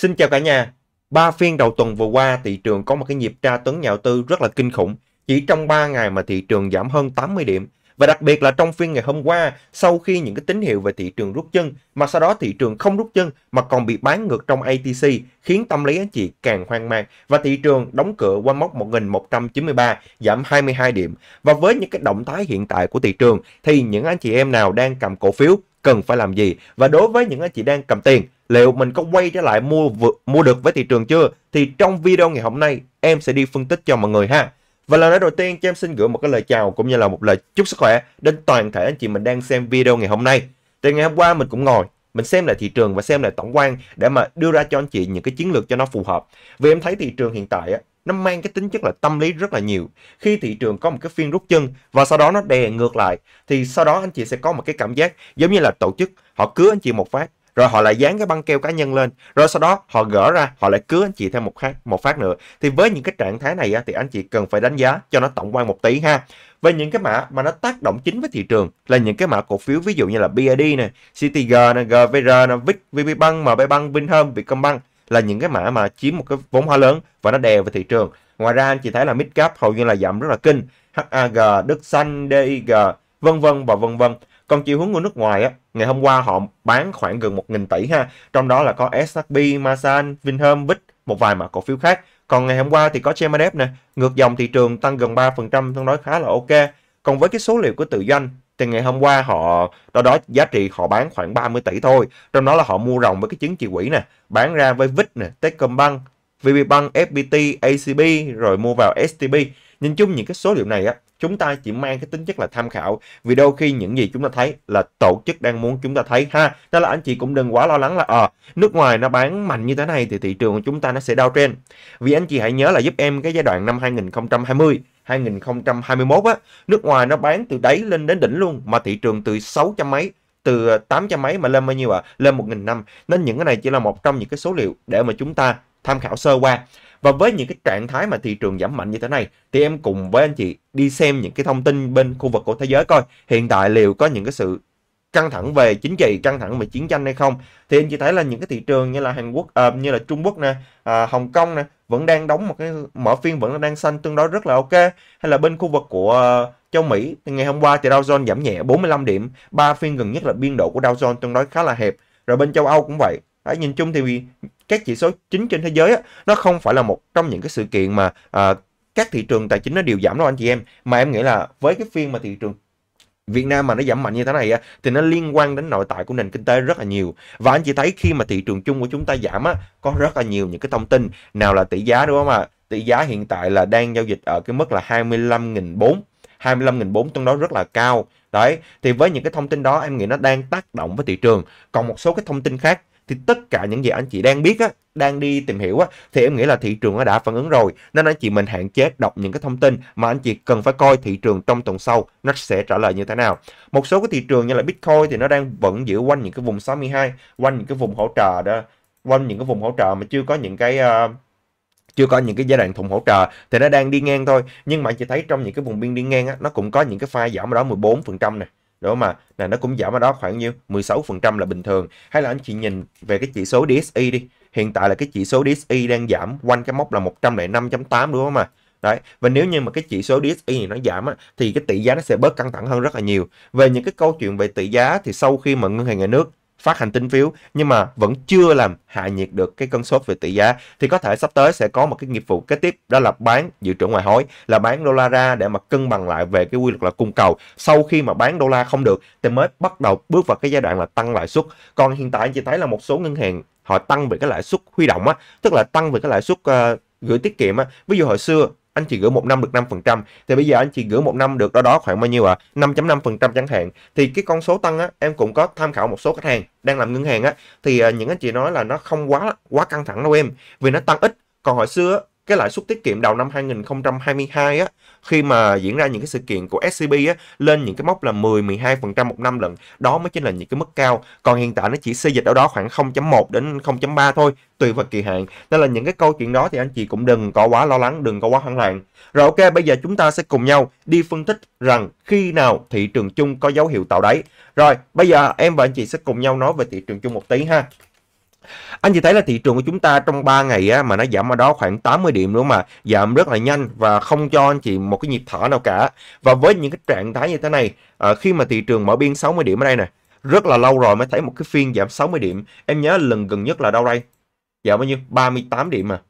Xin chào cả nhà. Ba phiên đầu tuần vừa qua, thị trường có một cái nhịp tra tấn nhà đầu tư rất là kinh khủng. Chỉ trong 3 ngày mà thị trường giảm hơn 80 điểm. Và đặc biệt là trong phiên ngày hôm qua, sau khi những cái tín hiệu về thị trường rút chân, mà sau đó thị trường không rút chân mà còn bị bán ngược trong ATC, khiến tâm lý anh chị càng hoang mang. Và thị trường đóng cửa qua mốc 1193, giảm 22 điểm. Và với những cái động thái hiện tại của thị trường, thì những anh chị em nào đang cầm cổ phiếu cần phải làm gì? Và đối với những anh chị đang cầm tiền, liệu mình có quay trở lại mua mua được với thị trường chưa? Thì trong video ngày hôm nay em sẽ đi phân tích cho mọi người ha. Và lời nói đầu tiên cho em xin gửi một cái lời chào cũng như là một lời chúc sức khỏe đến toàn thể anh chị mình đang xem video ngày hôm nay. từ ngày hôm qua mình cũng ngồi mình xem lại thị trường và xem lại tổng quan để mà đưa ra cho anh chị những cái chiến lược cho nó phù hợp. Vì em thấy thị trường hiện tại á, nó mang cái tính chất là tâm lý rất là nhiều. Khi thị trường có một cái phiên rút chân và sau đó nó đè ngược lại thì sau đó anh chị sẽ có một cái cảm giác giống như là tổ chức họ cứ anh chị một phát rồi họ lại dán cái băng keo cá nhân lên rồi sau đó họ gỡ ra họ lại cứa anh chị thêm một khác, một phát nữa thì với những cái trạng thái này á, thì anh chị cần phải đánh giá cho nó tổng quan một tí ha về những cái mã mà nó tác động chính với thị trường là những cái mã cổ phiếu ví dụ như là BID này, CTG này, GVR nè, VIC, VB Bank, MB Bank, Vinhome, Vietcombank là những cái mã mà chiếm một cái vốn hóa lớn và nó đè vào thị trường. Ngoài ra anh chị thấy là Midcap hầu như là giảm rất là kinh, HAG, Đức Xanh, DIG, vân vân và vân vân còn chiều hướng của nước ngoài, á, ngày hôm qua họ bán khoảng gần 1.000 tỷ ha, trong đó là có SHB, Masan, Vinhome, Bích, một vài mã cổ phiếu khác. Còn ngày hôm qua thì có Chemadep nè, ngược dòng thị trường tăng gần 3%, tương đối khá là ok. Còn với cái số liệu của tự doanh thì ngày hôm qua họ đó đó giá trị họ bán khoảng 30 tỷ thôi. Trong đó là họ mua ròng với cái chứng chỉ quỹ nè, bán ra với VIX nè, Techcombank, VPBank, FPT, ACB rồi mua vào STB. Nhìn chung những cái số liệu này á chúng ta chỉ mang cái tính chất là tham khảo vì đôi khi những gì chúng ta thấy là tổ chức đang muốn chúng ta thấy ha đó là anh chị cũng đừng quá lo lắng là ờ à, nước ngoài nó bán mạnh như thế này thì thị trường của chúng ta nó sẽ đau trên vì anh chị hãy nhớ là giúp em cái giai đoạn năm 2020 2021 á, nước ngoài nó bán từ đáy lên đến đỉnh luôn mà thị trường từ 600 mấy từ 800 mấy mà lên bao nhiêu ạ? À? Lên 1.000 năm. Nên những cái này chỉ là một trong những cái số liệu để mà chúng ta tham khảo sơ qua. Và với những cái trạng thái mà thị trường giảm mạnh như thế này thì em cùng với anh chị đi xem những cái thông tin bên khu vực của thế giới coi hiện tại liệu có những cái sự căng thẳng về chính trị, căng thẳng về chiến tranh hay không. Thì anh chị thấy là những cái thị trường như là Hàn Quốc à, như là Trung Quốc nè, à, Hồng Kông nè vẫn đang đóng một cái mở phiên vẫn đang xanh tương đối rất là ok. Hay là bên khu vực của à, châu Mỹ thì ngày hôm qua thì Dow Jones giảm nhẹ 45 điểm, ba phiên gần nhất là biên độ của Dow Jones tương đối khá là hẹp. Rồi bên châu Âu cũng vậy, Đấy, nhìn chung thì các chỉ số chính trên thế giới á, nó không phải là một trong những cái sự kiện mà à, các thị trường tài chính nó đều giảm đâu anh chị em mà em nghĩ là với cái phiên mà thị trường Việt Nam mà nó giảm mạnh như thế này á, thì nó liên quan đến nội tại của nền kinh tế rất là nhiều. Và anh chị thấy khi mà thị trường chung của chúng ta giảm á, có rất là nhiều những cái thông tin. Nào là tỷ giá đúng không ạ? Tỷ giá hiện tại là đang giao dịch ở cái mức là 25.400. 25.400 tương đối rất là cao. Đấy, thì với những cái thông tin đó em nghĩ nó đang tác động với thị trường. Còn một số cái thông tin khác thì tất cả những gì anh chị đang biết á, đang đi tìm hiểu á, thì em nghĩ là thị trường đã phản ứng rồi. Nên anh chị mình hạn chế đọc những cái thông tin mà anh chị cần phải coi thị trường trong tuần sau nó sẽ trả lời như thế nào. Một số cái thị trường như là Bitcoin thì nó đang vẫn giữ quanh những cái vùng 62, quanh những cái vùng hỗ trợ đó, quanh những cái vùng hỗ trợ mà chưa có những cái uh, chưa có những cái giai đoạn thùng hỗ trợ thì nó đang đi ngang thôi nhưng mà anh chị thấy trong những cái vùng biên đi ngang á, nó cũng có những cái pha giảm ở đó 14% này đúng mà ạ? Là nó cũng giảm ở đó khoảng nhiêu? 16% là bình thường. Hay là anh chị nhìn về cái chỉ số DSI đi. Hiện tại là cái chỉ số DSI đang giảm quanh cái mốc là 105.8 đúng không mà Đấy, và nếu như mà cái chỉ số DSI này nó giảm á, thì cái tỷ giá nó sẽ bớt căng thẳng hơn rất là nhiều. Về những cái câu chuyện về tỷ giá thì sau khi mà ngân hàng nhà nước phát hành tín phiếu nhưng mà vẫn chưa làm hạ nhiệt được cái cân sốt về tỷ giá thì có thể sắp tới sẽ có một cái nghiệp vụ kế tiếp đó là bán dự trữ ngoại hối là bán đô la ra để mà cân bằng lại về cái quy luật là cung cầu sau khi mà bán đô la không được thì mới bắt đầu bước vào cái giai đoạn là tăng lãi suất còn hiện tại chị thấy là một số ngân hàng họ tăng về cái lãi suất huy động á tức là tăng về cái lãi suất uh, gửi tiết kiệm á ví dụ hồi xưa anh chỉ gửi một năm được 5%, thì bây giờ anh chỉ gửi một năm được đó đó khoảng bao nhiêu ạ? À? 5.5% chẳng hạn. Thì cái con số tăng á, em cũng có tham khảo một số khách hàng đang làm ngân hàng á, thì à, những anh chị nói là nó không quá quá căng thẳng đâu em, vì nó tăng ít còn hồi xưa cái lãi suất tiết kiệm đầu năm 2022 á khi mà diễn ra những cái sự kiện của SCB á lên những cái mốc là 10 12% một năm lần đó mới chính là những cái mức cao còn hiện tại nó chỉ xây dịch ở đó khoảng 0.1 đến 0.3 thôi tùy vào kỳ hạn nên là những cái câu chuyện đó thì anh chị cũng đừng có quá lo lắng đừng có quá hoang loạn rồi ok bây giờ chúng ta sẽ cùng nhau đi phân tích rằng khi nào thị trường chung có dấu hiệu tạo đáy rồi bây giờ em và anh chị sẽ cùng nhau nói về thị trường chung một tí ha anh chị thấy là thị trường của chúng ta trong 3 ngày á, mà nó giảm ở đó khoảng 80 điểm đúng không ạ giảm rất là nhanh và không cho anh chị một cái nhịp thở nào cả. Và với những cái trạng thái như thế này, à, khi mà thị trường mở biên 60 điểm ở đây nè, rất là lâu rồi mới thấy một cái phiên giảm 60 điểm. Em nhớ lần gần nhất là đâu đây? Giảm bao nhiêu? 38 điểm mà.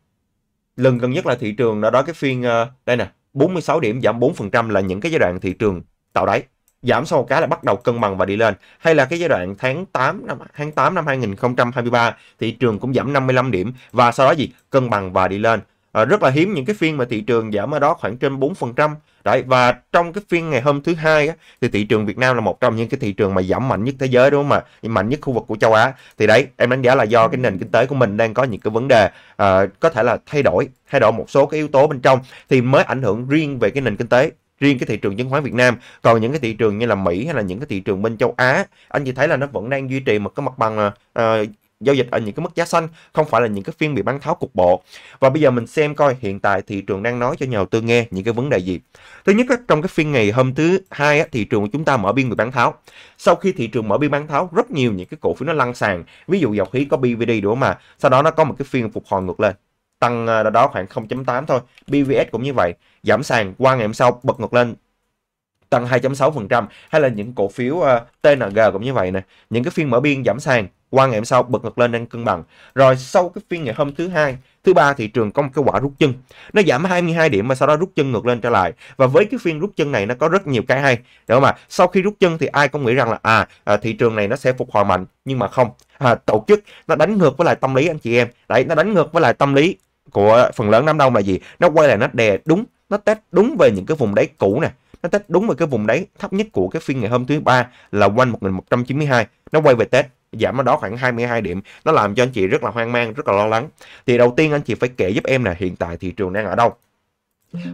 Lần gần nhất là thị trường đó đó cái phiên ờ, đây nè, 46 điểm giảm 4% là những cái giai đoạn thị trường tạo đáy giảm sau một cái là bắt đầu cân bằng và đi lên. Hay là cái giai đoạn tháng 8 năm tháng 8 năm 2023 thị trường cũng giảm 55 điểm và sau đó gì? cân bằng và đi lên. À, rất là hiếm những cái phiên mà thị trường giảm ở đó khoảng trên 4%. Đấy và trong cái phiên ngày hôm thứ hai á, thì thị trường Việt Nam là một trong những cái thị trường mà giảm mạnh nhất thế giới đúng không ạ? Mạnh nhất khu vực của châu Á. Thì đấy, em đánh giá là do cái nền kinh tế của mình đang có những cái vấn đề à, có thể là thay đổi, thay đổi một số cái yếu tố bên trong thì mới ảnh hưởng riêng về cái nền kinh tế riêng cái thị trường chứng khoán Việt Nam. Còn những cái thị trường như là Mỹ hay là những cái thị trường bên châu Á, anh chỉ thấy là nó vẫn đang duy trì một cái mặt bằng uh, giao dịch ở những cái mức giá xanh, không phải là những cái phiên bị bán tháo cục bộ. Và bây giờ mình xem coi hiện tại thị trường đang nói cho nhà đầu tư nghe những cái vấn đề gì. Thứ nhất, trong cái phiên ngày hôm thứ hai thị trường của chúng ta mở biên bị bán tháo. Sau khi thị trường mở biên bán tháo, rất nhiều những cái cổ phiếu nó lăn sàn. Ví dụ dầu khí có BVD đúng không mà Sau đó nó có một cái phiên phục hồi ngược lên tăng ờ, đâu đó khoảng 0.8 thôi. BVS cũng như vậy, giảm sàn qua ngày hôm sau bật ngược lên tăng 2.6% hay là những cổ phiếu uh, ờ, TNG cũng như vậy nè. Những cái phiên mở biên giảm sàn qua ngày hôm sau bật ngược lên đang cân bằng. Rồi sau cái phiên ngày hôm thứ hai, thứ ba thị trường có một cái quả rút chân. Nó giảm 22 điểm mà sau đó rút chân ngược lên trở lại. Và với cái phiên rút chân này nó có rất nhiều cái hay. Đúng không ạ? Sau khi rút chân thì ai cũng nghĩ rằng là à, à thị trường này nó sẽ phục hồi mạnh nhưng mà không. À, tổ chức nó đánh ngược với lại tâm lý anh chị em. Đấy, nó đánh ngược với lại tâm lý của phần lớn đám đông là gì? Nó quay lại nó đè đúng, nó test đúng về những cái vùng đáy cũ nè. Nó test đúng về cái vùng đáy thấp nhất của cái phiên ngày hôm thứ ba là quanh 1192. Nó quay về test giảm ở đó khoảng 22 điểm. Nó làm cho anh chị rất là hoang mang, rất là lo lắng. Thì đầu tiên anh chị phải kể giúp em là hiện tại thị trường đang ở đâu.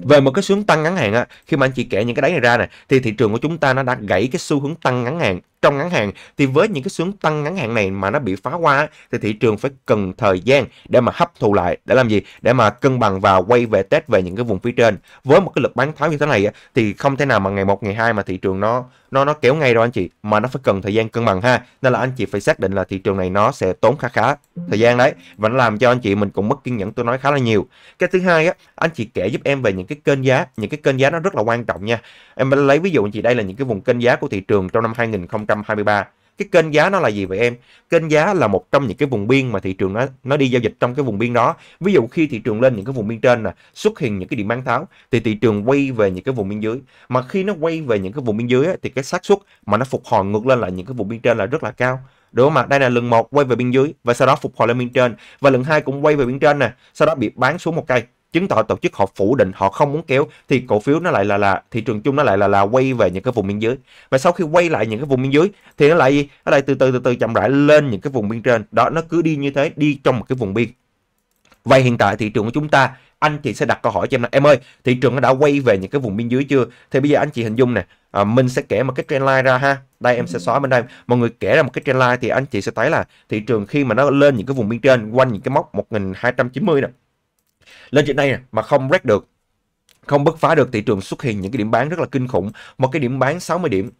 Về một cái xu hướng tăng ngắn hạn á, khi mà anh chị kể những cái đáy này ra nè, thì thị trường của chúng ta nó đã gãy cái xu hướng tăng ngắn hạn trong ngắn hạn thì với những cái xuống tăng ngắn hạn này mà nó bị phá qua thì thị trường phải cần thời gian để mà hấp thụ lại để làm gì để mà cân bằng và quay về test về những cái vùng phía trên với một cái lực bán tháo như thế này thì không thể nào mà ngày một ngày hai mà thị trường nó nó nó kéo ngay đâu anh chị mà nó phải cần thời gian cân bằng ha nên là anh chị phải xác định là thị trường này nó sẽ tốn khá khá thời gian đấy và nó làm cho anh chị mình cũng mất kiên nhẫn tôi nói khá là nhiều cái thứ hai á anh chị kể giúp em về những cái kênh giá những cái kênh giá nó rất là quan trọng nha em lấy ví dụ anh chị đây là những cái vùng kênh giá của thị trường trong năm 2020 2023 cái kênh giá nó là gì vậy em kênh giá là một trong những cái vùng biên mà thị trường nó nó đi giao dịch trong cái vùng biên đó ví dụ khi thị trường lên những cái vùng biên trên nè xuất hiện những cái điểm bán tháo thì thị trường quay về những cái vùng biên dưới mà khi nó quay về những cái vùng biên dưới á, thì cái xác suất mà nó phục hồi ngược lên lại những cái vùng biên trên là rất là cao đúng không ạ? Đây là lần một quay về biên dưới và sau đó phục hồi lên biên trên và lần hai cũng quay về biên trên nè, sau đó bị bán xuống một cây chứng tỏ tổ chức họ phủ định họ không muốn kéo thì cổ phiếu nó lại là là thị trường chung nó lại là là quay về những cái vùng biên dưới và sau khi quay lại những cái vùng biên dưới thì nó lại gì nó lại từ từ từ từ chậm rãi lên những cái vùng biên trên đó nó cứ đi như thế đi trong một cái vùng biên vậy hiện tại thị trường của chúng ta anh chị sẽ đặt câu hỏi cho em là em ơi thị trường nó đã quay về những cái vùng biên dưới chưa thì bây giờ anh chị hình dung nè à, mình sẽ kể một cái trendline ra ha đây em sẽ ừ. xóa bên đây mọi người kể ra một cái trendline thì anh chị sẽ thấy là thị trường khi mà nó lên những cái vùng biên trên quanh những cái mốc 1290 nè lên trên đây mà không break được, không bứt phá được thị trường xuất hiện những cái điểm bán rất là kinh khủng. Một cái điểm bán 60 điểm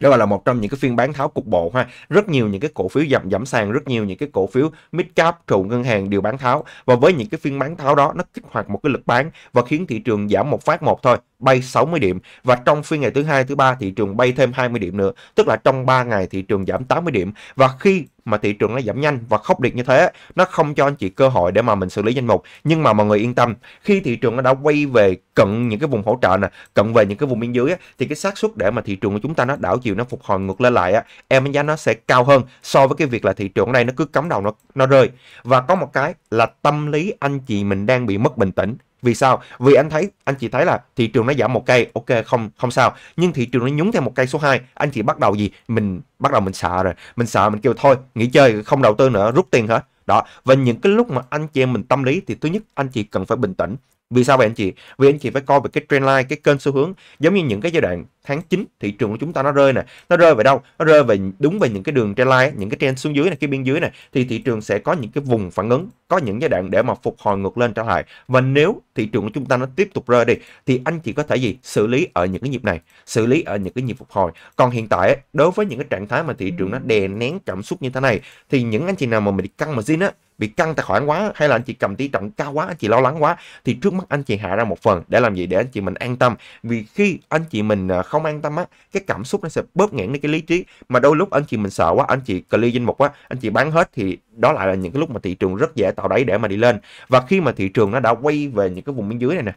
đó là, một trong những cái phiên bán tháo cục bộ ha rất nhiều những cái cổ phiếu giảm giảm sàn rất nhiều những cái cổ phiếu mid cap trụ ngân hàng đều bán tháo và với những cái phiên bán tháo đó nó kích hoạt một cái lực bán và khiến thị trường giảm một phát một thôi bay 60 điểm và trong phiên ngày thứ hai thứ ba thị trường bay thêm 20 điểm nữa tức là trong 3 ngày thị trường giảm 80 điểm và khi mà thị trường nó giảm nhanh và khốc liệt như thế nó không cho anh chị cơ hội để mà mình xử lý danh mục nhưng mà mọi người yên tâm khi thị trường nó đã quay về cận những cái vùng hỗ trợ nè cận về những cái vùng biên dưới á, thì cái xác suất để mà thị trường của chúng ta nó đảo chiều nó phục hồi ngược lên lại á, em đánh giá nó sẽ cao hơn so với cái việc là thị trường ở đây nó cứ cắm đầu nó nó rơi và có một cái là tâm lý anh chị mình đang bị mất bình tĩnh vì sao? Vì anh thấy anh chỉ thấy là thị trường nó giảm một cây, ok không không sao. Nhưng thị trường nó nhúng theo một cây số 2, anh chị bắt đầu gì? Mình bắt đầu mình sợ rồi, mình sợ mình kêu thôi, nghỉ chơi không đầu tư nữa, rút tiền hả? Đó, và những cái lúc mà anh chị em mình tâm lý thì thứ nhất anh chị cần phải bình tĩnh, vì sao vậy anh chị? Vì anh chị phải coi về cái trendline, cái kênh xu hướng giống như những cái giai đoạn tháng 9 thị trường của chúng ta nó rơi nè, nó rơi về đâu? Nó rơi về đúng về những cái đường trendline, những cái trend xuống dưới này, cái biên dưới này thì thị trường sẽ có những cái vùng phản ứng, có những giai đoạn để mà phục hồi ngược lên trở lại. Và nếu thị trường của chúng ta nó tiếp tục rơi đi thì anh chị có thể gì? Xử lý ở những cái nhịp này, xử lý ở những cái nhịp phục hồi. Còn hiện tại đối với những cái trạng thái mà thị trường nó đè nén cảm xúc như thế này thì những anh chị nào mà mình căng mà zin á bị căng tài khoản quá hay là anh chị cầm tỷ trọng cao quá anh chị lo lắng quá thì trước mắt anh chị hạ ra một phần để làm gì để anh chị mình an tâm vì khi anh chị mình à, không an tâm á cái cảm xúc nó sẽ bóp nghẽn đi cái lý trí mà đôi lúc anh chị mình sợ quá anh chị clear danh mục quá anh chị bán hết thì đó lại là những cái lúc mà thị trường rất dễ tạo đáy để mà đi lên và khi mà thị trường nó đã quay về những cái vùng bên dưới này nè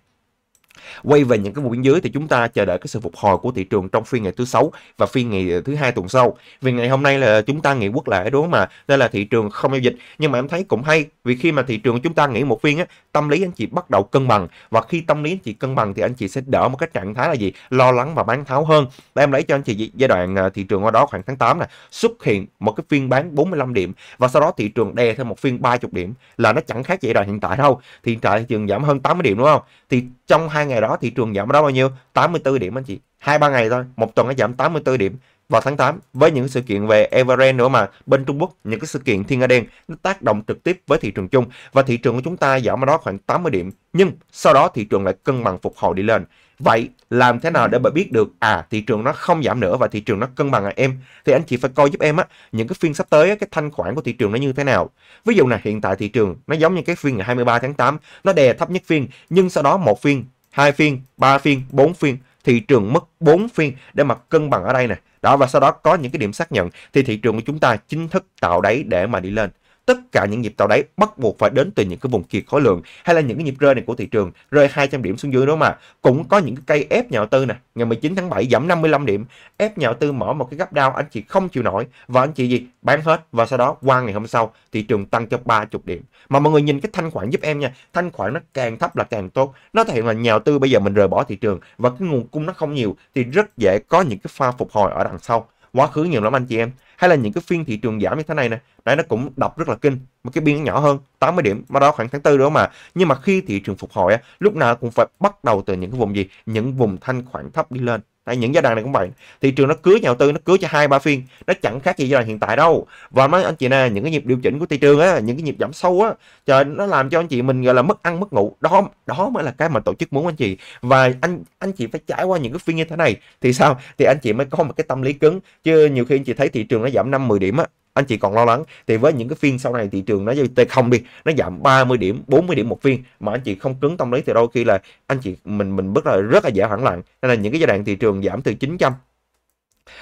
Quay về những cái vùng biên dưới thì chúng ta chờ đợi cái sự phục hồi của thị trường trong phiên ngày thứ sáu và phiên ngày thứ hai tuần sau. Vì ngày hôm nay là chúng ta nghỉ quốc lễ đúng không mà nên là thị trường không giao dịch. Nhưng mà em thấy cũng hay vì khi mà thị trường chúng ta nghỉ một phiên á, tâm lý anh chị bắt đầu cân bằng và khi tâm lý anh chị cân bằng thì anh chị sẽ đỡ một cái trạng thái là gì? Lo lắng và bán tháo hơn. Để em lấy cho anh chị giai đoạn à, thị trường ở đó khoảng tháng 8 này xuất hiện một cái phiên bán 45 điểm và sau đó thị trường đè thêm một phiên 30 điểm là nó chẳng khác gì đoạn hiện tại đâu. Thì hiện tại thị trường giảm hơn 80 điểm đúng không? Thì trong hai ngày đó thị trường giảm đó bao nhiêu 84 điểm anh chị hai ba ngày thôi một tuần nó giảm 84 điểm vào tháng 8 với những sự kiện về Everend nữa mà bên Trung Quốc những cái sự kiện thiên nga đen nó tác động trực tiếp với thị trường chung và thị trường của chúng ta giảm ở đó khoảng 80 điểm nhưng sau đó thị trường lại cân bằng phục hồi đi lên vậy làm thế nào để bà biết được à thị trường nó không giảm nữa và thị trường nó cân bằng à em thì anh chị phải coi giúp em á những cái phiên sắp tới cái thanh khoản của thị trường nó như thế nào ví dụ là hiện tại thị trường nó giống như cái phiên ngày 23 tháng 8 nó đè thấp nhất phiên nhưng sau đó một phiên hai phiên ba phiên bốn phiên thị trường mất 4 phiên để mà cân bằng ở đây này đó và sau đó có những cái điểm xác nhận thì thị trường của chúng ta chính thức tạo đáy để mà đi lên tất cả những nhịp tạo đáy bắt buộc phải đến từ những cái vùng kiệt khối lượng hay là những cái nhịp rơi này của thị trường rơi 200 điểm xuống dưới đó mà cũng có những cái cây ép nhà đầu tư nè ngày 19 tháng 7 giảm 55 điểm ép nhà đầu tư mở một cái gấp đau anh chị không chịu nổi và anh chị gì bán hết và sau đó qua ngày hôm sau thị trường tăng cho 30 điểm mà mọi người nhìn cái thanh khoản giúp em nha thanh khoản nó càng thấp là càng tốt nó thể hiện là nhà đầu tư bây giờ mình rời bỏ thị trường và cái nguồn cung nó không nhiều thì rất dễ có những cái pha phục hồi ở đằng sau quá khứ nhiều lắm anh chị em hay là những cái phiên thị trường giảm như thế này nè đấy nó cũng đọc rất là kinh một cái biên nhỏ hơn 80 điểm mà đó khoảng tháng tư đó mà nhưng mà khi thị trường phục hồi á, lúc nào cũng phải bắt đầu từ những cái vùng gì những vùng thanh khoản thấp đi lên Tại những giai đoạn này cũng vậy. Thị trường nó cưới nhà đầu tư nó cưới cho hai ba phiên, nó chẳng khác gì giai đoạn hiện tại đâu. Và mấy anh chị nè, những cái nhịp điều chỉnh của thị trường á, những cái nhịp giảm sâu á, trời nó làm cho anh chị mình gọi là mất ăn mất ngủ. Đó đó mới là cái mà tổ chức muốn anh chị. Và anh anh chị phải trải qua những cái phiên như thế này thì sao? Thì anh chị mới có một cái tâm lý cứng. Chứ nhiều khi anh chị thấy thị trường nó giảm năm 10 điểm á, anh chị còn lo lắng thì với những cái phiên sau này thị trường nó như T0 đi nó giảm 30 điểm 40 điểm một phiên mà anh chị không cứng tâm lý thì đôi khi là anh chị mình mình rất là rất là dễ hoảng loạn nên là những cái giai đoạn thị trường giảm từ 900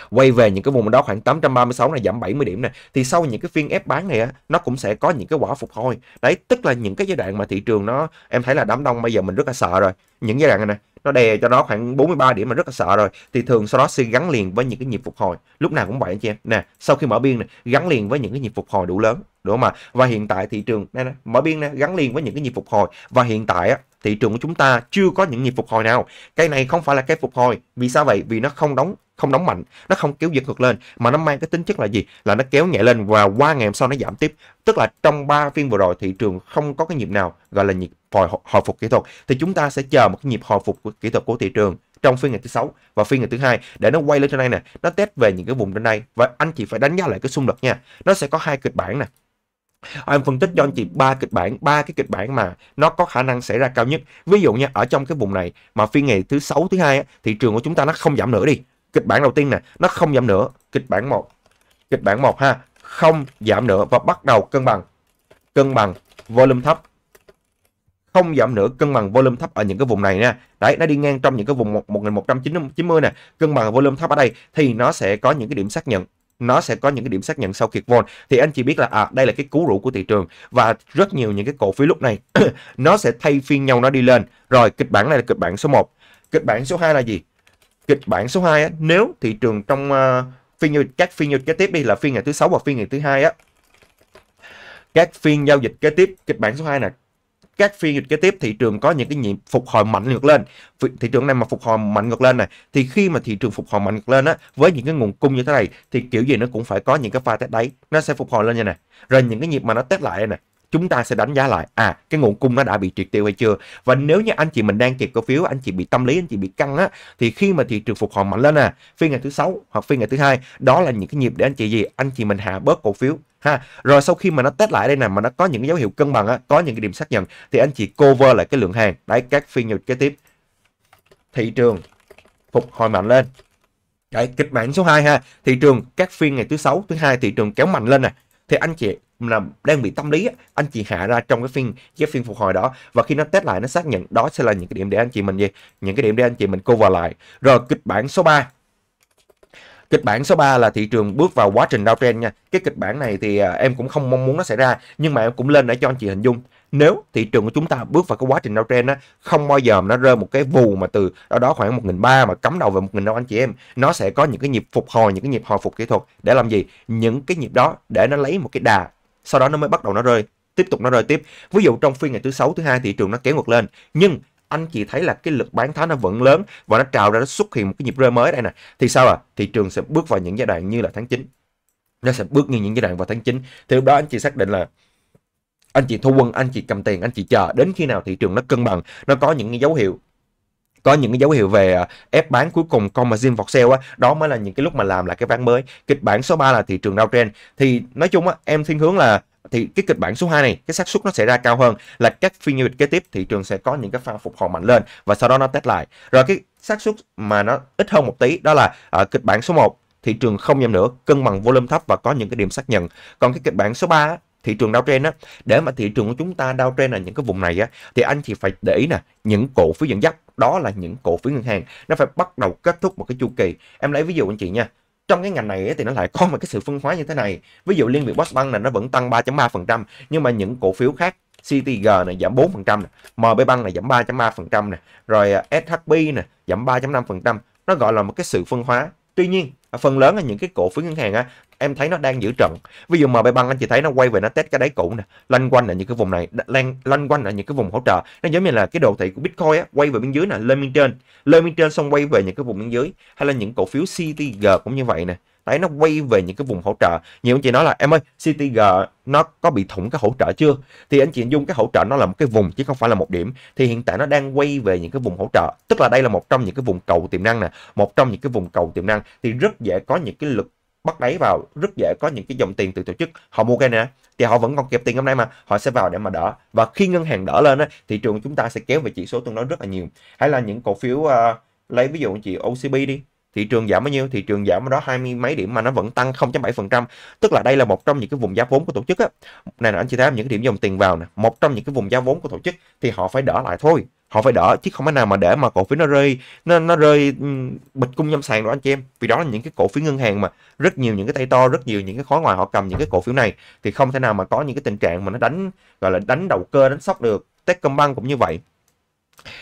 quay về những cái vùng đó khoảng 836 này giảm 70 điểm này thì sau những cái phiên ép bán này á, nó cũng sẽ có những cái quả phục hồi đấy tức là những cái giai đoạn mà thị trường nó em thấy là đám đông bây giờ mình rất là sợ rồi những giai đoạn này, này nó đè cho nó khoảng 43 điểm mà rất là sợ rồi thì thường sau đó sẽ gắn liền với những cái nhịp phục hồi lúc nào cũng vậy anh chị em nè sau khi mở biên này gắn liền với những cái nhịp phục hồi đủ lớn đúng không ạ và hiện tại thị trường đây nè mở biên này gắn liền với những cái nhịp phục hồi và hiện tại á, thị trường của chúng ta chưa có những nhịp phục hồi nào cái này không phải là cái phục hồi vì sao vậy vì nó không đóng không nóng mạnh nó không kéo dựng ngược lên mà nó mang cái tính chất là gì là nó kéo nhẹ lên và qua ngày hôm sau nó giảm tiếp tức là trong 3 phiên vừa rồi thị trường không có cái nhịp nào gọi là nhịp hồi, hồi phục kỹ thuật thì chúng ta sẽ chờ một cái nhịp hồi phục của, kỹ thuật của thị trường trong phiên ngày thứ sáu và phiên ngày thứ hai để nó quay lên trên đây nè nó test về những cái vùng trên đây và anh chị phải đánh giá lại cái xung lực nha nó sẽ có hai kịch bản nè Em phân tích cho anh chị ba kịch bản, ba cái kịch bản mà nó có khả năng xảy ra cao nhất. Ví dụ nha, ở trong cái vùng này mà phiên ngày thứ sáu thứ hai thị trường của chúng ta nó không giảm nữa đi kịch bản đầu tiên nè nó không giảm nữa kịch bản một kịch bản một ha không giảm nữa và bắt đầu cân bằng cân bằng volume thấp không giảm nữa cân bằng volume thấp ở những cái vùng này nha đấy nó đi ngang trong những cái vùng một 1190 nè cân bằng volume thấp ở đây thì nó sẽ có những cái điểm xác nhận nó sẽ có những cái điểm xác nhận sau kiệt vol thì anh chị biết là à, đây là cái cú rũ của thị trường và rất nhiều những cái cổ phiếu lúc này nó sẽ thay phiên nhau nó đi lên rồi kịch bản này là kịch bản số 1 kịch bản số 2 là gì kịch bản số 2 á, nếu thị trường trong uh, phiên giao các phiên giao dịch kế tiếp đi là phiên ngày thứ sáu và phiên ngày thứ hai á các phiên giao dịch kế tiếp kịch bản số 2 nè các phiên dịch kế tiếp thị trường có những cái nhịp phục hồi mạnh ngược lên thị trường này mà phục hồi mạnh ngược lên này thì khi mà thị trường phục hồi mạnh ngược lên á với những cái nguồn cung như thế này thì kiểu gì nó cũng phải có những cái pha test đáy nó sẽ phục hồi lên như này rồi những cái nhịp mà nó test lại này chúng ta sẽ đánh giá lại à cái nguồn cung nó đã bị triệt tiêu hay chưa và nếu như anh chị mình đang kịp cổ phiếu anh chị bị tâm lý anh chị bị căng á thì khi mà thị trường phục hồi mạnh lên à phiên ngày thứ sáu hoặc phiên ngày thứ hai đó là những cái nhịp để anh chị gì anh chị mình hạ bớt cổ phiếu ha rồi sau khi mà nó test lại đây nè mà nó có những cái dấu hiệu cân bằng á có những cái điểm xác nhận thì anh chị cover lại cái lượng hàng đấy các phiên nhịp kế tiếp thị trường phục hồi mạnh lên Đấy, kịch bản số 2 ha, thị trường các phiên ngày thứ sáu, thứ hai thị trường kéo mạnh lên nè. Thì anh chị là đang bị tâm lý anh chị hạ ra trong cái phiên cái phiên phục hồi đó và khi nó test lại nó xác nhận đó sẽ là những cái điểm để anh chị mình gì những cái điểm để anh chị mình cover lại rồi kịch bản số 3 Kịch bản số 3 là thị trường bước vào quá trình downtrend nha. Cái kịch bản này thì à, em cũng không mong muốn nó xảy ra, nhưng mà em cũng lên để cho anh chị hình dung. Nếu thị trường của chúng ta bước vào cái quá trình downtrend á, không bao giờ nó rơi một cái vùng mà từ đó đó khoảng nghìn ba mà cắm đầu về nghìn 500 anh chị em, nó sẽ có những cái nhịp phục hồi, những cái nhịp hồi phục kỹ thuật để làm gì? Những cái nhịp đó để nó lấy một cái đà sau đó nó mới bắt đầu nó rơi tiếp tục nó rơi tiếp ví dụ trong phiên ngày thứ sáu thứ hai thị trường nó kéo ngược lên nhưng anh chị thấy là cái lực bán tháo nó vẫn lớn và nó trào ra nó xuất hiện một cái nhịp rơi mới đây nè thì sao à thị trường sẽ bước vào những giai đoạn như là tháng 9 nó sẽ bước như những giai đoạn vào tháng 9 thì lúc đó anh chị xác định là anh chị thu quân anh chị cầm tiền anh chị chờ đến khi nào thị trường nó cân bằng nó có những dấu hiệu có những cái dấu hiệu về à, ép bán cuối cùng con mà zin vọt sale á đó mới là những cái lúc mà làm lại cái ván mới kịch bản số 3 là thị trường đau trên, thì nói chung á em thiên hướng là thì cái kịch bản số 2 này cái xác suất nó sẽ ra cao hơn là các phiên giao dịch kế tiếp thị trường sẽ có những cái pha phục hồi mạnh lên và sau đó nó test lại rồi cái xác suất mà nó ít hơn một tí đó là uh, kịch bản số 1 thị trường không giảm nữa cân bằng volume thấp và có những cái điểm xác nhận còn cái kịch bản số 3 thị trường đau trên á để mà thị trường của chúng ta đau trên là những cái vùng này á thì anh chị phải để ý nè những cổ phiếu dẫn dắt đó là những cổ phiếu ngân hàng nó phải bắt đầu kết thúc một cái chu kỳ em lấy ví dụ anh chị nha trong cái ngành này thì nó lại có một cái sự phân hóa như thế này ví dụ liên việt Postbank này nó vẫn tăng 3.3% nhưng mà những cổ phiếu khác CTG này giảm 4% này, MB Bank này giảm 3.3% này, rồi à, SHB này giảm 3.5%, nó gọi là một cái sự phân hóa. Tuy nhiên, phần lớn là những cái cổ phiếu ngân hàng á, em thấy nó đang giữ trận ví dụ mà MB băng anh chị thấy nó quay về nó test cái đáy cũ nè lanh quanh là những cái vùng này lanh lanh quanh là những cái vùng hỗ trợ nó giống như là cái đồ thị của bitcoin á, quay về bên dưới nè lên bên trên lên bên trên xong quay về những cái vùng bên dưới hay là những cổ phiếu CTG cũng như vậy nè đấy nó quay về những cái vùng hỗ trợ nhiều anh chị nói là em ơi CTG nó có bị thủng cái hỗ trợ chưa thì anh chị dung cái hỗ trợ nó là một cái vùng chứ không phải là một điểm thì hiện tại nó đang quay về những cái vùng hỗ trợ tức là đây là một trong những cái vùng cầu tiềm năng nè một trong những cái vùng cầu tiềm năng thì rất dễ có những cái lực bắt đáy vào rất dễ có những cái dòng tiền từ tổ chức họ mua cái này thì họ vẫn còn kịp tiền hôm nay mà họ sẽ vào để mà đỡ và khi ngân hàng đỡ lên á, thị trường chúng ta sẽ kéo về chỉ số tương đối rất là nhiều hay là những cổ phiếu uh, lấy ví dụ chị OCB đi thị trường giảm bao nhiêu thị trường giảm đó hai mươi mấy điểm mà nó vẫn tăng 0.7% tức là đây là một trong những cái vùng giá vốn của tổ chức á này là anh chị thấy những cái điểm dòng tiền vào nè một trong những cái vùng giá vốn của tổ chức thì họ phải đỡ lại thôi họ phải đỡ chứ không thể nào mà để mà cổ phiếu nó rơi nó nó rơi ừ, bịch cung nhâm sàn đó anh chị em vì đó là những cái cổ phiếu ngân hàng mà rất nhiều những cái tay to rất nhiều những cái khối ngoài họ cầm những cái cổ phiếu này thì không thể nào mà có những cái tình trạng mà nó đánh gọi là đánh đầu cơ đánh sốc được Techcombank cũng như vậy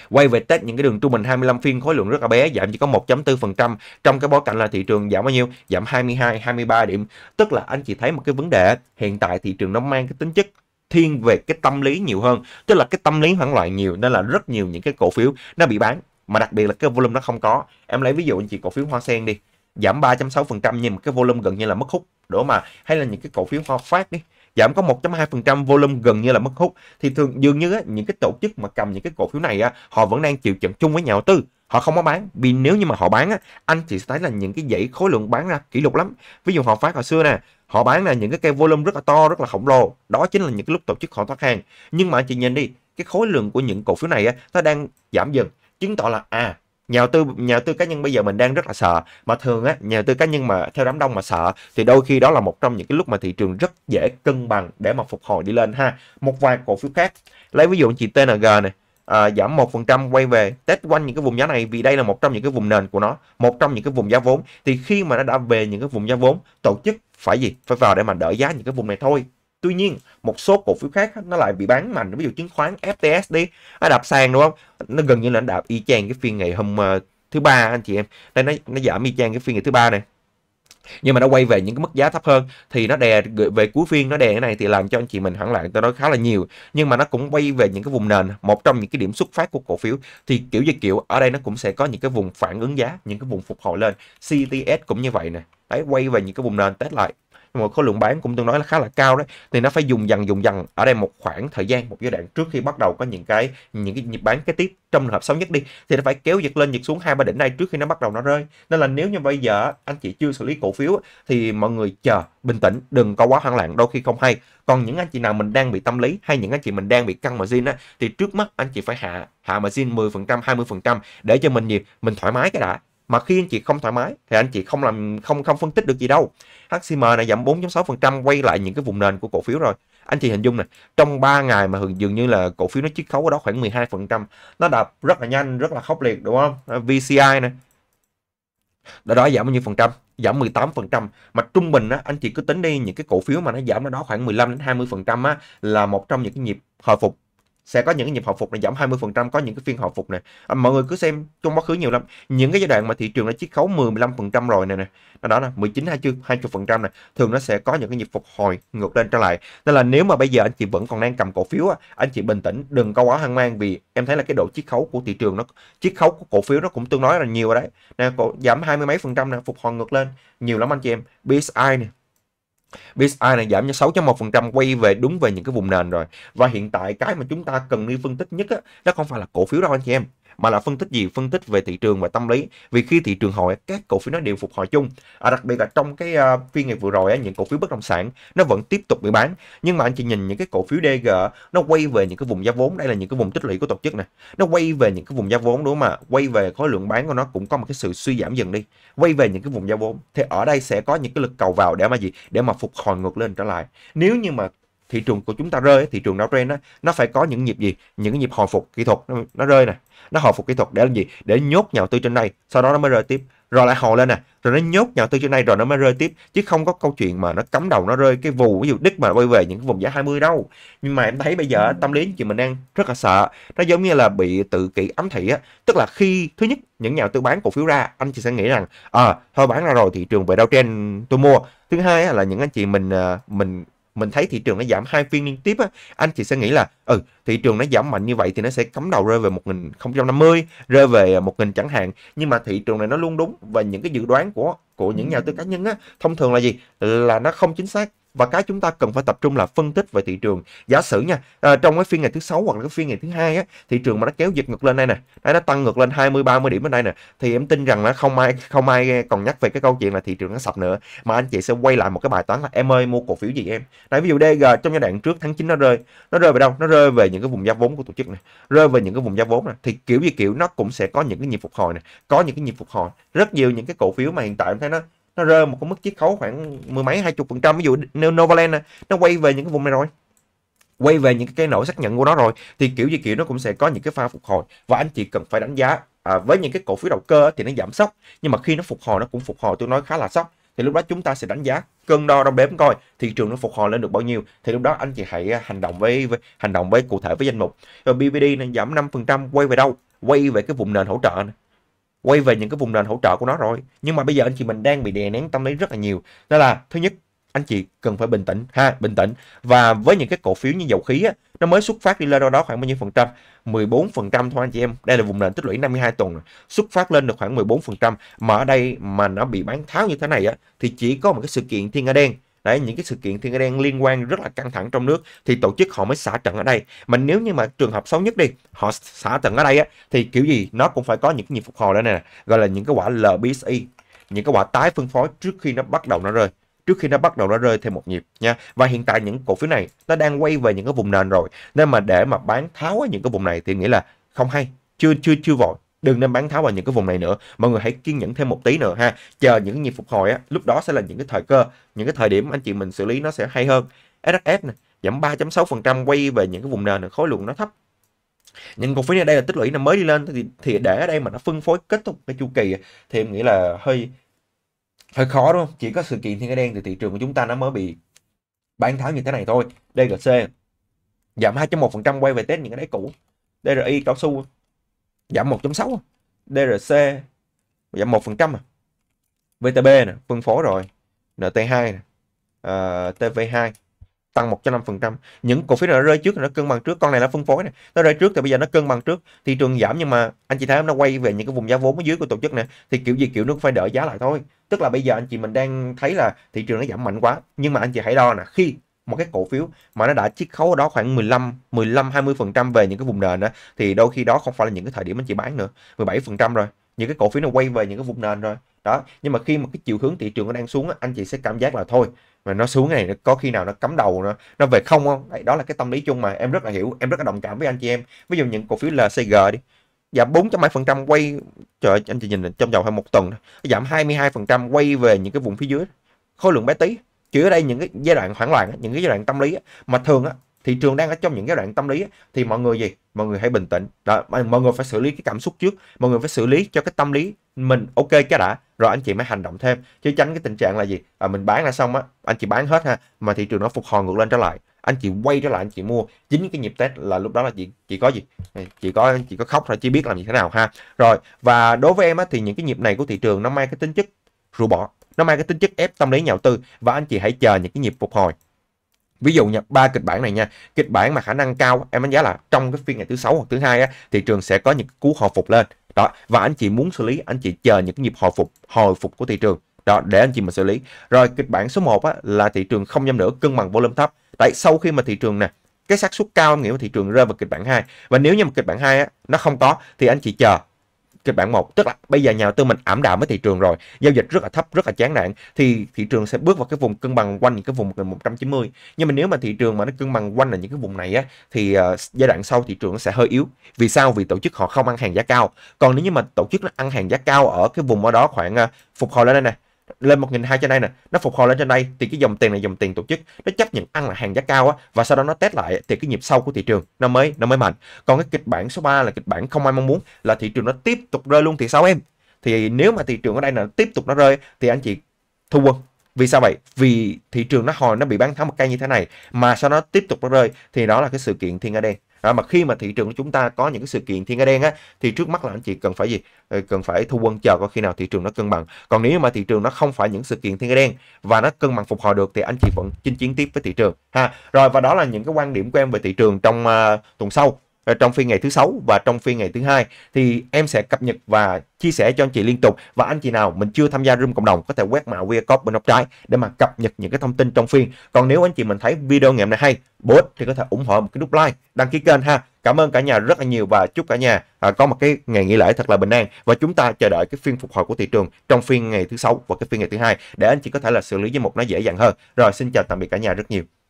Quay về test những cái đường trung bình 25 phiên khối lượng rất là bé giảm chỉ có 1.4% trong cái bối cảnh là thị trường giảm bao nhiêu? Giảm 22 23 điểm. Tức là anh chị thấy một cái vấn đề hiện tại thị trường nó mang cái tính chất thiên về cái tâm lý nhiều hơn tức là cái tâm lý hoảng loạn nhiều nên là rất nhiều những cái cổ phiếu nó bị bán mà đặc biệt là cái volume nó không có em lấy ví dụ anh chị cổ phiếu hoa sen đi giảm 3.6% nhưng mà cái volume gần như là mất hút đổ mà hay là những cái cổ phiếu hoa phát đi giảm có 1.2% volume gần như là mất hút thì thường dường như á, những cái tổ chức mà cầm những cái cổ phiếu này á, họ vẫn đang chịu trận chung với nhà đầu tư họ không có bán vì nếu như mà họ bán á anh chị sẽ thấy là những cái dãy khối lượng bán ra kỷ lục lắm ví dụ họ phát hồi xưa nè họ bán là những cái cây volume rất là to rất là khổng lồ đó chính là những cái lúc tổ chức họ thoát hàng nhưng mà anh chị nhìn đi cái khối lượng của những cổ phiếu này á nó đang giảm dần chứng tỏ là à nhà đầu tư nhà đầu tư cá nhân bây giờ mình đang rất là sợ mà thường á nhà đầu tư cá nhân mà theo đám đông mà sợ thì đôi khi đó là một trong những cái lúc mà thị trường rất dễ cân bằng để mà phục hồi đi lên ha một vài cổ phiếu khác lấy ví dụ chị TNG này à, giảm 1% quay về test quanh những cái vùng giá này vì đây là một trong những cái vùng nền của nó một trong những cái vùng giá vốn thì khi mà nó đã về những cái vùng giá vốn tổ chức phải gì phải vào để mà đỡ giá những cái vùng này thôi Tuy nhiên, một số cổ phiếu khác nó lại bị bán mạnh, ví dụ chứng khoán FTS đi, nó đạp sàn đúng không? Nó gần như là đạp y chang cái phiên ngày hôm uh, thứ ba anh chị em. Đây nó nó giảm y chang cái phiên ngày thứ ba này nhưng mà nó quay về những cái mức giá thấp hơn thì nó đè về cuối phiên nó đè cái này thì làm cho anh chị mình hoảng lại tôi nói khá là nhiều nhưng mà nó cũng quay về những cái vùng nền một trong những cái điểm xuất phát của cổ phiếu thì kiểu như kiểu ở đây nó cũng sẽ có những cái vùng phản ứng giá những cái vùng phục hồi lên CTS cũng như vậy nè đấy quay về những cái vùng nền test lại một khối lượng bán cũng tương đối là khá là cao đấy thì nó phải dùng dần dùng dần ở đây một khoảng thời gian một giai đoạn trước khi bắt đầu có những cái những cái nhịp bán cái tiếp trong trường hợp xấu nhất đi thì nó phải kéo giật lên giật xuống hai ba đỉnh này trước khi nó bắt đầu nó rơi nên là nếu như bây giờ anh chị chưa xử lý cổ phiếu thì mọi người chờ bình tĩnh đừng có quá hoang loạn đôi khi không hay còn những anh chị nào mình đang bị tâm lý hay những anh chị mình đang bị căng margin á thì trước mắt anh chị phải hạ hạ margin 10% 20% để cho mình nhịp mình thoải mái cái đã mà khi anh chị không thoải mái thì anh chị không làm không không phân tích được gì đâu HCM này giảm 4.6% quay lại những cái vùng nền của cổ phiếu rồi anh chị hình dung này trong 3 ngày mà dường như là cổ phiếu nó chiết khấu ở đó khoảng 12% nó đập rất là nhanh rất là khốc liệt đúng không à, VCI này đã đó giảm bao nhiêu phần trăm giảm 18 phần trăm mà trung bình á, anh chị cứ tính đi những cái cổ phiếu mà nó giảm nó đó khoảng 15 đến 20 phần trăm á, là một trong những cái nhịp hồi phục sẽ có những cái nhịp hồi phục này giảm 20%, có những cái phiên hồi phục này. À, mọi người cứ xem trong quá khứ nhiều lắm. Những cái giai đoạn mà thị trường đã chiết khấu 10 15% rồi này này nó đó là 19 20 20% này, thường nó sẽ có những cái nhịp phục hồi ngược lên trở lại. Nên là nếu mà bây giờ anh chị vẫn còn đang cầm cổ phiếu á, anh chị bình tĩnh, đừng có quá hoang mang vì em thấy là cái độ chiết khấu của thị trường nó chiết khấu của cổ phiếu nó cũng tương đối là nhiều rồi đấy. Nè, giảm hai mươi mấy phần trăm này phục hồi ngược lên, nhiều lắm anh chị em. BSI này BSI này giảm cho 6.1% quay về đúng về những cái vùng nền rồi. Và hiện tại cái mà chúng ta cần đi phân tích nhất á, nó không phải là cổ phiếu đâu anh chị em mà là phân tích gì phân tích về thị trường và tâm lý vì khi thị trường hồi các cổ phiếu nó đều phục hồi chung à, đặc biệt là trong cái uh, phiên ngày vừa rồi những cổ phiếu bất động sản nó vẫn tiếp tục bị bán nhưng mà anh chị nhìn những cái cổ phiếu DG nó quay về những cái vùng giá vốn đây là những cái vùng tích lũy của tổ chức này nó quay về những cái vùng giá vốn đúng không ạ quay về khối lượng bán của nó cũng có một cái sự suy giảm dần đi quay về những cái vùng giá vốn thì ở đây sẽ có những cái lực cầu vào để mà gì để mà phục hồi ngược lên trở lại nếu như mà thị trường của chúng ta rơi thị trường downtrend nó nó phải có những nhịp gì những cái nhịp hồi phục kỹ thuật nó, nó rơi nè nó hồi phục kỹ thuật để làm gì để nhốt nhà đầu tư trên đây sau đó nó mới rơi tiếp rồi lại hồi lên nè rồi nó nhốt nhà đầu tư trên đây rồi nó mới rơi tiếp chứ không có câu chuyện mà nó cắm đầu nó rơi cái vùng ví dụ đứt mà quay về những cái vùng giá 20 đâu nhưng mà em thấy bây giờ tâm lý chị mình đang rất là sợ nó giống như là bị tự kỷ ám thị á tức là khi thứ nhất những nhà đầu tư bán cổ phiếu ra anh chị sẽ nghĩ rằng à thôi bán ra rồi thị trường về đâu trên tôi mua thứ hai là những anh chị mình ờ, mình mình thấy thị trường nó giảm hai phiên liên tiếp á, anh chị sẽ nghĩ là ừ thị trường nó giảm mạnh như vậy thì nó sẽ cắm đầu rơi về 1050, rơi về 1000 chẳng hạn. Nhưng mà thị trường này nó luôn đúng và những cái dự đoán của của những ừ. nhà tư cá nhân á, thông thường là gì? Là nó không chính xác và cái chúng ta cần phải tập trung là phân tích về thị trường. Giả sử nha, à, trong cái phiên ngày thứ sáu hoặc là cái phiên ngày thứ hai á, thị trường mà nó kéo giật ngược lên đây nè, đấy, nó tăng ngược lên 20 30 điểm ở đây nè thì em tin rằng là không ai không ai còn nhắc về cái câu chuyện là thị trường nó sập nữa mà anh chị sẽ quay lại một cái bài toán là em ơi mua cổ phiếu gì em. Đấy ví dụ DG trong giai đoạn trước tháng 9 nó rơi, nó rơi về đâu? Nó rơi về những cái vùng giá vốn của tổ chức này, rơi về những cái vùng giá vốn này thì kiểu gì kiểu nó cũng sẽ có những cái nhịp phục hồi này, có những cái nhịp phục hồi. Rất nhiều những cái cổ phiếu mà hiện tại em thấy nó nó rơi một cái mức chiết khấu khoảng mười mấy hai chục phần trăm ví dụ Novaland này, nó quay về những cái vùng này rồi quay về những cái nỗi xác nhận của nó rồi thì kiểu gì kiểu nó cũng sẽ có những cái pha phục hồi và anh chị cần phải đánh giá à, với những cái cổ phiếu đầu cơ thì nó giảm sốc nhưng mà khi nó phục hồi nó cũng phục hồi tôi nói khá là sốc thì lúc đó chúng ta sẽ đánh giá cân đo đong đếm coi thị trường nó phục hồi lên được bao nhiêu thì lúc đó anh chị hãy à, hành động với, với hành động với cụ thể với danh mục rồi BVD nó giảm 5% quay về đâu quay về cái vùng nền hỗ trợ này quay về những cái vùng nền hỗ trợ của nó rồi nhưng mà bây giờ anh chị mình đang bị đè nén tâm lý rất là nhiều đó là thứ nhất anh chị cần phải bình tĩnh ha bình tĩnh và với những cái cổ phiếu như dầu khí á, nó mới xuất phát đi lên đâu đó khoảng bao nhiêu phần trăm 14 phần trăm thôi anh chị em đây là vùng nền tích lũy 52 tuần rồi. xuất phát lên được khoảng 14 phần trăm mà ở đây mà nó bị bán tháo như thế này á, thì chỉ có một cái sự kiện thiên nga đen đấy những cái sự kiện thiên đen liên quan rất là căng thẳng trong nước thì tổ chức họ mới xả trận ở đây mà nếu như mà trường hợp xấu nhất đi họ xả trận ở đây á, thì kiểu gì nó cũng phải có những cái nhịp phục hồi đó nè gọi là những cái quả LBSI những cái quả tái phân phối trước khi nó bắt đầu nó rơi trước khi nó bắt đầu nó rơi thêm một nhịp nha và hiện tại những cổ phiếu này nó đang quay về những cái vùng nền rồi nên mà để mà bán tháo ở những cái vùng này thì nghĩa là không hay chưa chưa chưa vội đừng nên bán tháo vào những cái vùng này nữa mọi người hãy kiên nhẫn thêm một tí nữa ha chờ những nhịp phục hồi á lúc đó sẽ là những cái thời cơ những cái thời điểm anh chị mình xử lý nó sẽ hay hơn SHF này giảm 3.6% quay về những cái vùng nền khối lượng nó thấp những cổ phiếu này đây là tích lũy năm mới đi lên thì, thì để ở đây mà nó phân phối kết thúc cái chu kỳ thì em nghĩ là hơi hơi khó đúng không chỉ có sự kiện thiên cái đen thì thị trường của chúng ta nó mới bị bán tháo như thế này thôi DGC giảm 2.1% quay về test những cái đáy cũ DRI cao su giảm 1.6 à? DRC giảm 1% à. VTB nè, phân phối rồi. NT2 nè. Uh, ờ, TV2 tăng 105%. Những cổ phiếu này nó rơi trước nó cân bằng trước, con này nó phân phối này, nó rơi trước thì bây giờ nó cân bằng trước, thị trường giảm nhưng mà anh chị thấy nó quay về những cái vùng giá vốn ở dưới của tổ chức này thì kiểu gì kiểu nó cũng phải đợi giá lại thôi. Tức là bây giờ anh chị mình đang thấy là thị trường nó giảm mạnh quá, nhưng mà anh chị hãy đo nè, khi một cái cổ phiếu mà nó đã chiết khấu ở đó khoảng 15 15 20% về những cái vùng nền đó thì đôi khi đó không phải là những cái thời điểm anh chị bán nữa, 17% rồi. Những cái cổ phiếu nó quay về những cái vùng nền rồi. Đó, nhưng mà khi mà cái chiều hướng thị trường nó đang xuống anh chị sẽ cảm giác là thôi mà nó xuống này có khi nào nó cấm đầu nó nó về không không? Đấy, đó là cái tâm lý chung mà em rất là hiểu, em rất là đồng cảm với anh chị em. Ví dụ những cổ phiếu LCG đi, giảm 4.7% quay trời anh chị nhìn trong vòng hơn một tuần giảm 22% quay về những cái vùng phía dưới khối lượng bé tí chỉ ở đây những cái giai đoạn hoảng loạn những cái giai đoạn tâm lý mà thường á thị trường đang ở trong những cái đoạn tâm lý thì mọi người gì mọi người hãy bình tĩnh đó, mọi người phải xử lý cái cảm xúc trước mọi người phải xử lý cho cái tâm lý mình ok cái đã rồi anh chị mới hành động thêm chứ tránh cái tình trạng là gì à, mình bán ra xong á anh chị bán hết ha mà thị trường nó phục hồi ngược lên trở lại anh chị quay trở lại anh chị mua chính cái nhịp test là lúc đó là chị chỉ có gì chị có chị có khóc rồi chị biết làm gì thế nào ha rồi và đối với em á thì những cái nhịp này của thị trường nó mang cái tính chất rủ bỏ nó mang cái tính chất ép tâm lý nhà đầu tư và anh chị hãy chờ những cái nhịp phục hồi. Ví dụ nha, ba kịch bản này nha, kịch bản mà khả năng cao em đánh giá là trong cái phiên ngày thứ sáu hoặc thứ hai á, thị trường sẽ có những cú hồi phục lên. Đó, và anh chị muốn xử lý, anh chị chờ những cái nhịp hồi phục, hồi phục của thị trường. Đó, để anh chị mà xử lý. Rồi kịch bản số 1 á, là thị trường không nhâm nữa, cân bằng volume thấp. Tại sau khi mà thị trường nè, cái xác suất cao em nghĩ thị trường rơi vào kịch bản 2. Và nếu như mà kịch bản 2 á, nó không có thì anh chị chờ kịch bản 1 tức là bây giờ nhà đầu tư mình ảm đạm với thị trường rồi giao dịch rất là thấp rất là chán nản thì thị trường sẽ bước vào cái vùng cân bằng quanh những cái vùng 190 nhưng mà nếu mà thị trường mà nó cân bằng quanh là những cái vùng này á thì uh, giai đoạn sau thị trường sẽ hơi yếu vì sao vì tổ chức họ không ăn hàng giá cao còn nếu như mà tổ chức nó ăn hàng giá cao ở cái vùng ở đó khoảng uh, phục hồi lên đây nè lên 1.200 trên đây nè nó phục hồi lên trên đây thì cái dòng tiền này dòng tiền tổ chức nó chấp nhận ăn là hàng giá cao á và sau đó nó test lại thì cái nhịp sau của thị trường nó mới nó mới mạnh còn cái kịch bản số 3 là kịch bản không ai mong muốn là thị trường nó tiếp tục rơi luôn thì sao em thì nếu mà thị trường ở đây là tiếp tục nó rơi thì anh chị thu quân vì sao vậy? Vì thị trường nó hồi nó bị bán tháo một cây như thế này mà sau nó tiếp tục nó rơi thì đó là cái sự kiện thiên nga đen. À, mà khi mà thị trường của chúng ta có những sự kiện thiên nga đen á thì trước mắt là anh chị cần phải gì? Ờ, cần phải thu quân chờ coi khi nào thị trường nó cân bằng. Còn nếu mà thị trường nó không phải những sự kiện thiên nga đen và nó cân bằng phục hồi được thì anh chị vẫn chinh chiến tiếp với thị trường ha. Rồi và đó là những cái quan điểm của em về thị trường trong uh, tuần sau. Ờ, trong phiên ngày thứ sáu và trong phiên ngày thứ hai thì em sẽ cập nhật và chia sẻ cho anh chị liên tục và anh chị nào mình chưa tham gia room cộng đồng có thể quét mã QR code bên góc trái để mà cập nhật những cái thông tin trong phiên còn nếu anh chị mình thấy video ngày hôm nay hay bổ ích thì có thể ủng hộ một cái nút like đăng ký kênh ha cảm ơn cả nhà rất là nhiều và chúc cả nhà à, có một cái ngày nghỉ lễ thật là bình an và chúng ta chờ đợi cái phiên phục hồi của thị trường trong phiên ngày thứ sáu và cái phiên ngày thứ hai để anh chị có thể là xử lý với một nó dễ dàng hơn rồi xin chào tạm biệt cả nhà rất nhiều